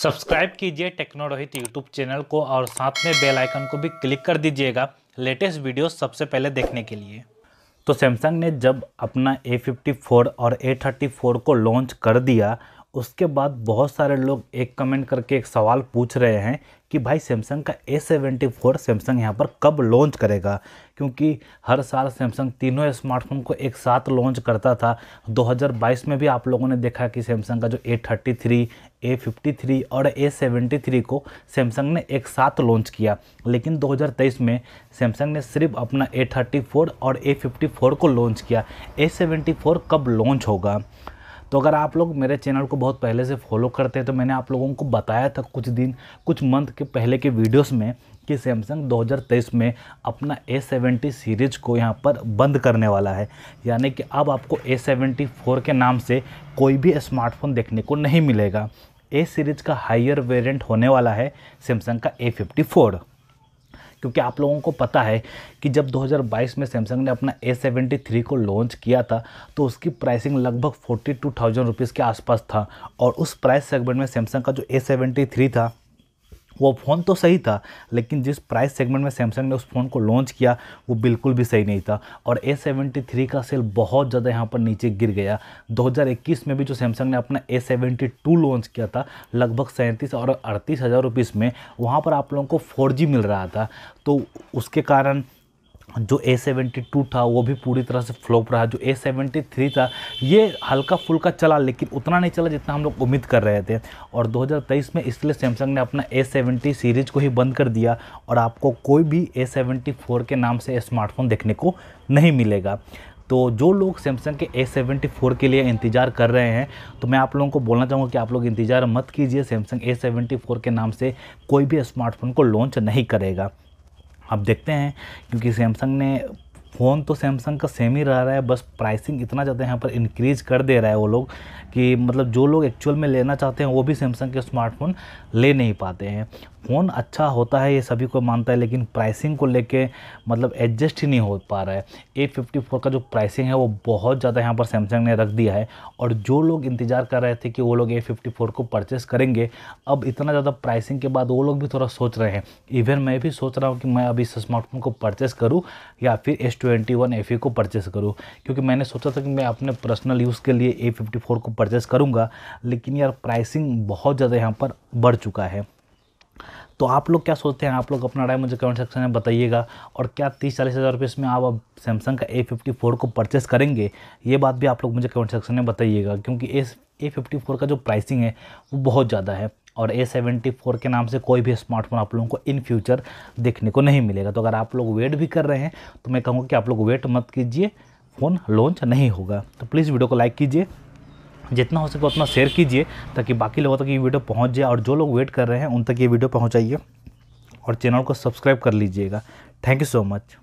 subscribe कीजिए techno Rohit YouTube channel को और साथ में बेल आइकन को भी क्लिक कर दीजिएगा लेटेस्ट वीडियो सबसे पहले देखने के लिए तो सैमसंग ने जब अपना A54 और A34 को लॉन्च कर दिया उसके बाद बहुत सारे लोग एक कमेंट करके एक सवाल पूछ रहे हैं कि भाई सैमसंग का ए सेवेंटी फोर सैमसंग यहाँ पर कब लॉन्च करेगा क्योंकि हर साल सैमसंग तीनों स्मार्टफोन को एक साथ लॉन्च करता था 2022 में भी आप लोगों ने देखा कि सैमसंग का जो A thirty three A fifty three और ए सेवेंटी थ्री को सैमसंग ने एक साथ लॉन्च किया लेकिन 2023 में सैमसंग ने सिर्फ अपना ए थर्टी फोर और ए फिफ्टी फोर को लॉन्च किया ए सेवेंटी फोर कब लॉन्च होगा तो अगर आप लोग मेरे चैनल को बहुत पहले से फॉलो करते हैं तो मैंने आप लोगों को बताया था कुछ दिन कुछ मंथ के पहले के वीडियोस में कि सैमसंग 2023 में अपना A70 सीरीज को यहाँ पर बंद करने वाला है यानी कि अब आपको A74 के नाम से कोई भी स्मार्टफोन देखने को नहीं मिलेगा ए सीरीज़ का हायर वेरिएंट होने वाला है सैमसंग का ए क्योंकि आप लोगों को पता है कि जब 2022 में सैमसंग ने अपना A73 को लॉन्च किया था तो उसकी प्राइसिंग लगभग फोर्टी टू थाउजेंड रुपीज़ के आसपास था और उस प्राइस सेगमेंट में सैमसंग का जो A73 था वो फ़ोन तो सही था लेकिन जिस प्राइस सेगमेंट में सैमसंग ने उस फ़ोन को लॉन्च किया वो बिल्कुल भी सही नहीं था और ए सेवेंटी थ्री का सेल बहुत ज़्यादा यहाँ पर नीचे गिर गया 2021 में भी जो सैमसंग ने अपना ए सेवेंटी टू लॉन्च किया था लगभग सैंतीस और अड़तीस हज़ार रुपीज़ में वहाँ पर आप लोगों को फोर जी मिल रहा था तो उसके कारण जो ए सेवेंटी टू था वो भी पूरी तरह से फ्लॉप रहा जो ए सेवेंटी थ्री था ये हल्का फुल्का चला लेकिन उतना नहीं चला जितना हम लोग उम्मीद कर रहे थे और 2023 में इसलिए सैमसंग ने अपना ए सेवेंटी सीरीज को ही बंद कर दिया और आपको कोई भी ए सेवेंटी फोर के नाम से स्मार्टफोन देखने को नहीं मिलेगा तो जो लोग सैमसंग के ए सेवेंटी फोर के लिए इंतज़ार कर रहे हैं तो मैं आप लोगों को बोलना चाहूँगा कि आप लोग इंतज़ार मत कीजिए सैमसंग ए सेवेंटी फोर के नाम से कोई भी स्मार्टफोन को लॉन्च नहीं करेगा अब देखते हैं क्योंकि सैमसंग ने फ़ोन तो सैमसंग का सेम ही रह रहा है बस प्राइसिंग इतना ज़्यादा यहाँ पर इंक्रीज कर दे रहा है वो लोग कि मतलब जो लोग एक्चुअल में लेना चाहते हैं वो भी सैमसंग के स्मार्टफोन ले नहीं पाते हैं फ़ोन अच्छा होता है ये सभी को मानता है लेकिन प्राइसिंग को लेके मतलब एडजस्ट ही नहीं हो पा रहा है ए फिफ्टी फोर का जो प्राइसिंग है वो बहुत ज़्यादा यहाँ पर सैमसंग ने रख दिया है और जो लोग इंतज़ार कर रहे थे कि वो लोग ए फिफ्टी फोर को परचेस करेंगे अब इतना ज़्यादा प्राइसिंग के बाद वो लोग भी थोड़ा सोच रहे हैं इवन मैं भी सोच रहा हूँ कि मैं अभी इस स्मार्टफोन को परचेस करूँ या फिर एस ट्वेंटी वन एफ को परचेस करूँ क्योंकि मैंने सोचा था कि मैं अपने पर्सनल यूज़ के लिए ए फिफ्टी फोर को परचेस करूँगा लेकिन यार प्राइसिंग बहुत ज़्यादा यहाँ पर बढ़ चुका है तो आप लोग क्या सोचते हैं आप लोग अपना राय मुझे कमेंट सेक्शन में बताइएगा और क्या तीस चालीस हज़ार रुपये इसमें आप अब सैमसंग का ए फिफ्टी फोर को परचेस करेंगे ये बात भी आप लोग मुझे कमेंट सेक्शन में बताइएगा क्योंकि ए फिफ्टी फोर का जो प्राइसिंग है वो बहुत ज़्यादा है और ए सेवेंटी फोर के नाम से कोई भी स्मार्टफोन आप लोगों को इन फ्यूचर देखने को नहीं मिलेगा तो अगर आप लोग वेट भी कर रहे हैं तो मैं कहूँगा कि आप लोग वेट मत कीजिए फ़ोन लॉन्च नहीं होगा तो प्लीज़ वीडियो को लाइक कीजिए जितना हो सके उतना शेयर कीजिए ताकि बाकी लोगों तक ये वीडियो पहुँच जाए और जो लोग वेट कर रहे हैं उन तक ये वीडियो पहुँचाइए और चैनल को सब्सक्राइब कर लीजिएगा थैंक यू सो मच